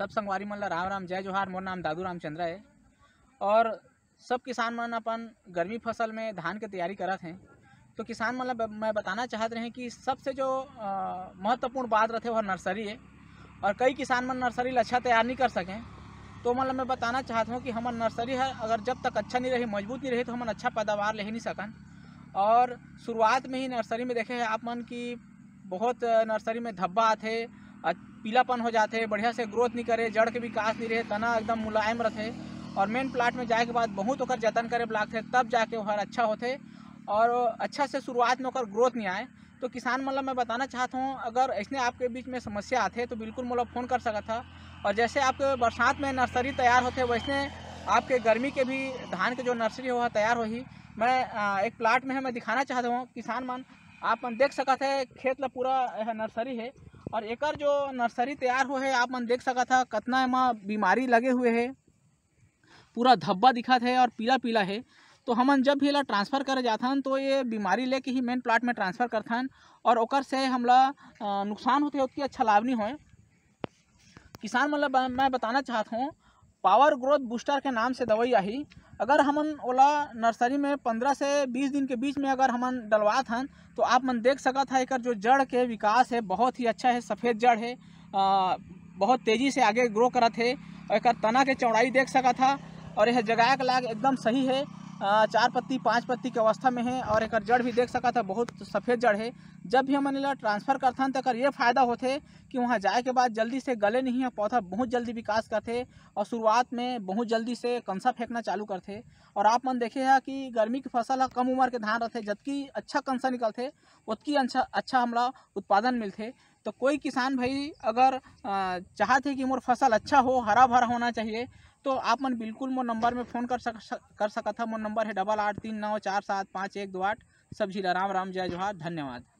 सब संगवारी मन ला राम राम जय जोहार मोर नाम दादू रामचंद्र है और सब किसान मन अपन गर्मी फसल में धान के तैयारी करत हैं तो किसान मन ला मैं बताना चाहते रहे कि सबसे जो महत्वपूर्ण बात रहते वह नर्सरी है और कई किसान मन नर्सरी अच्छा तैयार नहीं कर सकें तो मतलब मैं बताना चाहता हूँ कि हमार नर्सरी है अगर जब तक अच्छा नहीं रही मजबूत नहीं रही तो हम अच्छा पैदावार ले ही नहीं सकन और शुरुआत में ही नर्सरी में देखे हैं आप मन की बहुत नर्सरी में धब्बा आते पीलापन हो जाते हैं बढ़िया से ग्रोथ नहीं करे जड़ के विकास नहीं रहे तना एकदम मुलायम रहते और मेन प्लाट में जाए के बाद बहुत ओकर जतन करे थे तब जाके वह अच्छा होते और अच्छा से शुरुआत में ओकर ग्रोथ नहीं आए तो किसान मतलब मैं बताना चाहता हूँ अगर ऐसे आपके बीच में समस्या आते तो बिल्कुल मतलब फ़ोन कर सका था और जैसे आपके बरसात में नर्सरी तैयार होते वैसे आपके गर्मी के भी धान के जो नर्सरी हो तैयार हो ही मैं एक प्लाट में है मैं दिखाना चाहता हूँ किसान मन आप मन देख सकते हैं खेत ला पूरा नर्सरी है और एकर जो नर्सरी तैयार हुए है आप मन देख सका था कतना एमा बीमारी लगे हुए है पूरा धब्बा दिखत है और पीला पीला है तो हमन जब भी एला ट्रांसफ़र करे जाथन तो ये बीमारी लेके ही मेन प्लाट में ट्रांसफ़र करथन और ओकर से हमला नुकसान होते उतनी अच्छा लाभ नहीं होए किसान मतलब मैं बताना चाहता हूँ पावर ग्रोथ बूस्टर के नाम से दवाई आही अगर हमन ओला नर्सरी में पंद्रह से बीस दिन के बीच में अगर हमन डलवात हन तो आप मन देख सकत है एक जो जड़ के विकास है बहुत ही अच्छा है सफ़ेद जड़ है आ, बहुत तेज़ी से आगे ग्रो करत है और एक तना के चौड़ाई देख सकत था और यह जगह के लायक एकदम सही है चार पत्ती पाँच पत्ती के अवस्था में है और एक जड़ भी देख सकत है बहुत सफ़ेद जड़ है जब भी हम ला ट्रांसफ़र हैं तो ये फ़ायदा होते कि वहाँ जाए के बाद जल्दी से गले नहीं है पौधा बहुत जल्दी विकास करते और शुरुआत में बहुत जल्दी से कंसा फेंकना चालू करते और आप मन देखे है कि गर्मी की फसल कम उम्र के धान रहते जबकि अच्छा कंसा निकलते उतकी अच्छा अच्छा हमारा उत्पादन मिलते तो कोई किसान भाई अगर चाहते कि मोर फसल अच्छा हो हरा भरा होना चाहिए तो आप मन बिल्कुल मोर नंबर में फ़ोन कर सक कर सका था मोर नंबर है डबल आठ तीन नौ चार सात पाँच एक दो आठ सब झीला राम राम जय जवाहर धन्यवाद